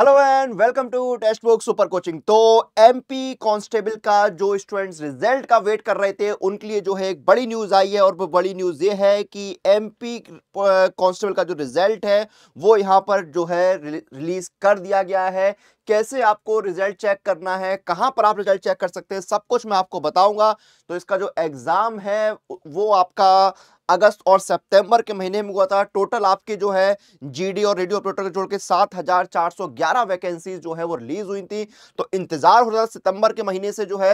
hello and welcome to Testbook super coaching तो MP constable का जो students result का वेट कर रहे थे उनके लिए जो है एक बड़ी न्यूज़ आई है और वो बड़ी न्यूज़ ये है कि एमपी कांस्टेबल का जो रिजल्ट है वो यहाँ पर जो है रिलीज़ कर दिया गया है कैसे आपको रिजल्ट चेक करना है कहाँ पर आप रिजल्ट चेक कर सकते हैं सब कुछ मैं आपको बताऊंगा तो इसका जो एग्ज़ाम है वो आपका अगस्त और सितंबर के महीने में हुआ था टोटल आपके जो है जीडी और रेडियो ऑपरेटर के जोड़ के सात हजार चार सौ ग्यारह वैकेंसीज जो है वो रिलीज हुई थी तो इंतजार हो रहा था सितंबर के महीने से जो है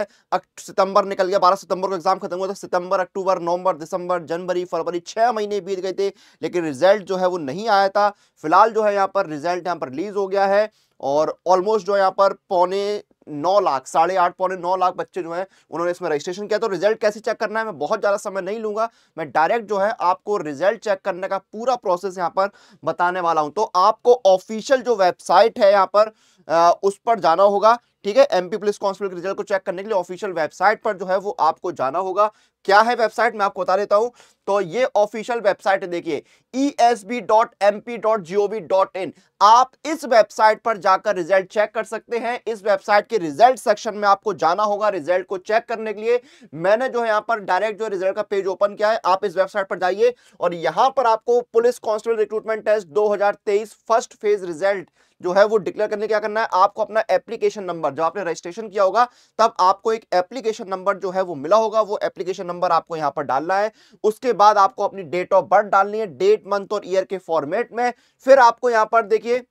सितंबर निकल गया बारह सितंबर को एग्जाम खत्म हुआ था सितंबर अक्टूबर नवंबर दिसंबर जनवरी फरवरी छह महीने बीत गए थे लेकिन रिजल्ट जो है वो नहीं आया था फिलहाल जो है यहाँ पर रिजल्ट यहाँ पर रिलीज हो गया है और ऑलमोस्ट जो है यहाँ पर पौने नौ लाख साढ़े आठ पौने नौ लाख बच्चे जो हैं उन्होंने इसमें रजिस्ट्रेशन किया तो रिजल्ट कैसे चेक करना है मैं बहुत ज़्यादा समय नहीं लूँगा मैं डायरेक्ट जो है आपको रिजल्ट चेक करने का पूरा प्रोसेस यहाँ पर बताने वाला हूँ तो आपको ऑफिशियल जो वेबसाइट है यहाँ पर आ, उस पर जाना होगा ठीक है एमपी पुलिस कांस्टेबल के रिजल्ट को चेक करने के लिए ऑफिशियल वेबसाइट पर जो है वो आपको जाना होगा क्या है वेबसाइट मैं आपको बता देता हूं तो ये ऑफिशियल वेबसाइट है देखिए esb.mp.gov.in आप इस वेबसाइट पर जाकर रिजल्ट चेक कर सकते हैं इस वेबसाइट के रिजल्ट सेक्शन में आपको जाना होगा रिजल्ट को चेक करने के लिए मैंने जो है यहां पर डायरेक्ट जो रिजल्ट का पेज ओपन किया है आप इस वेबसाइट पर जाइए और यहां पर आपको police constable recruitment test 2023 first phase result जो है वो डिक्लेयर करने क्या करना है आपको अपना एप्लीकेशन नंबर जब आपने रजिस्ट्रेशन किया होगा तब आपको एक एप्लीकेशन नंबर जो है वो मिला होगा वो एप्लीकेशन नंबर आपको यहाँ पर डालना है उसके बाद आपको अपनी डेट ऑफ बर्थ डालनी है डेट मंथ और ईयर के फॉर्मेट में फिर आपको यहाँ पर देखिए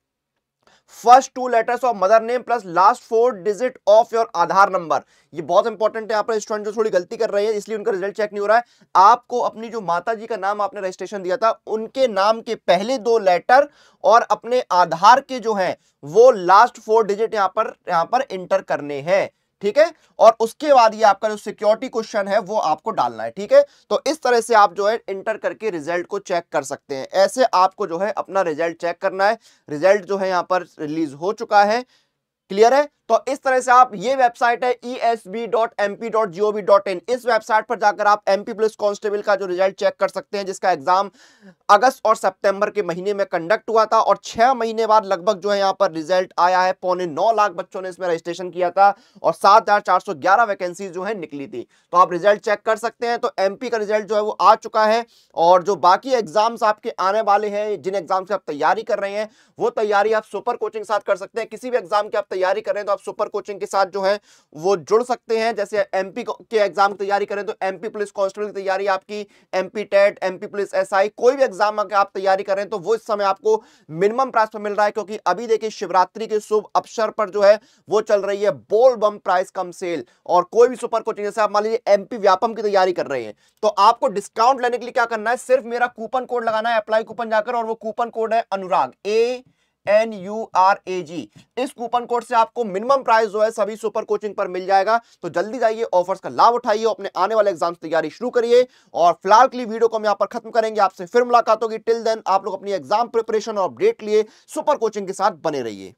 first two letters of mother name plus last four digit of your Aadhaar number ये बहुत इंपॉर्टेंट है यहाँ पर स्टूडेंट जो थोड़ी गलती कर रहे हैं इसलिए उनका रिजल्ट चेक नहीं हो रहा है आपको अपनी जो माता जी का नाम आपने रजिस्ट्रेशन दिया था उनके नाम के पहले दो लेटर और अपने आधार के जो है वो लास्ट फोर डिजिट यहां पर यहां पर इंटर करने हैं ठीक है और उसके बाद ये आपका जो सिक्योरिटी क्वेश्चन है वो आपको डालना है ठीक है तो इस तरह से आप जो है इंटर करके रिजल्ट को चेक कर सकते हैं ऐसे आपको जो है अपना रिजल्ट चेक करना है रिजल्ट जो है यहाँ पर रिलीज हो चुका है क्लियर है तो इस तरह से आप ये वेबसाइट है esb.mp.gov.in इस वेबसाइट पर जाकर आप एमपी पुलिस कांस्टेबल का जो रिजल्ट चेक कर सकते हैं जिसका एग्जाम अगस्त और सितंबर के महीने में कंडक्ट हुआ था और छह महीने बाद लगभग जो है यहाँ पर रिजल्ट आया है पौने नौ लाख बच्चों ने इसमें रजिस्ट्रेशन किया था और सात वैकेंसी जो है निकली थी तो आप रिजल्ट चेक कर सकते हैं तो एमपी का रिजल्ट जो है वो आ चुका है और जो बाकी एग्जाम्स आपके आने वाले हैं जिन एग्जाम से आप तैयारी कर रहे हैं वो तैयारी आप सुपर कोचिंग के साथ कर सकते हैं किसी भी एग्जाम की आप तैयारी करें तो आप सुपर कोचिंग के साथ जो है वो जुड़ सकते हैं जैसे एमपी के एग्जाम की तैयारी करें तो एमपी पुलिस कांस्टेबल की तैयारी आपकी MP TET MP police SI कोई भी एग्जाम अगर आप तैयारी करें तो वो इस समय आपको मिनिमम प्राइस पर मिल रहा है क्योंकि अभी देखिए शिवरात्रि के शुभ अवसर पर जो है वो चल रही है बोल बम प्राइस कम सेल और कोई भी सुपर कोचिंग जैसे आप मान लीजिए एमपी व्यापम की तैयारी कर रहे हैं तो आपको डिस्काउंट लेने के लिए क्या करना है सिर्फ मेरा कूपन कोड लगाना है अप्लाई कूपन जाकर और वो कूपन कोड है Anurag A N U R A G इस कूपन कोड से आपको मिनिमम प्राइस जो है सभी सुपर कोचिंग पर मिल जाएगा तो जल्दी जाइए ऑफर्स का लाभ उठाइए अपने आने वाले एग्जाम तैयारी शुरू करिए और फिलहाल के लिए वीडियो को हम यहाँ पर खत्म करेंगे आपसे फिर मुलाकात होगी टिल देन आप लोग अपनी एग्जाम प्रिपरेशन और अपडेट लिए सुपर कोचिंग के साथ बने रहिए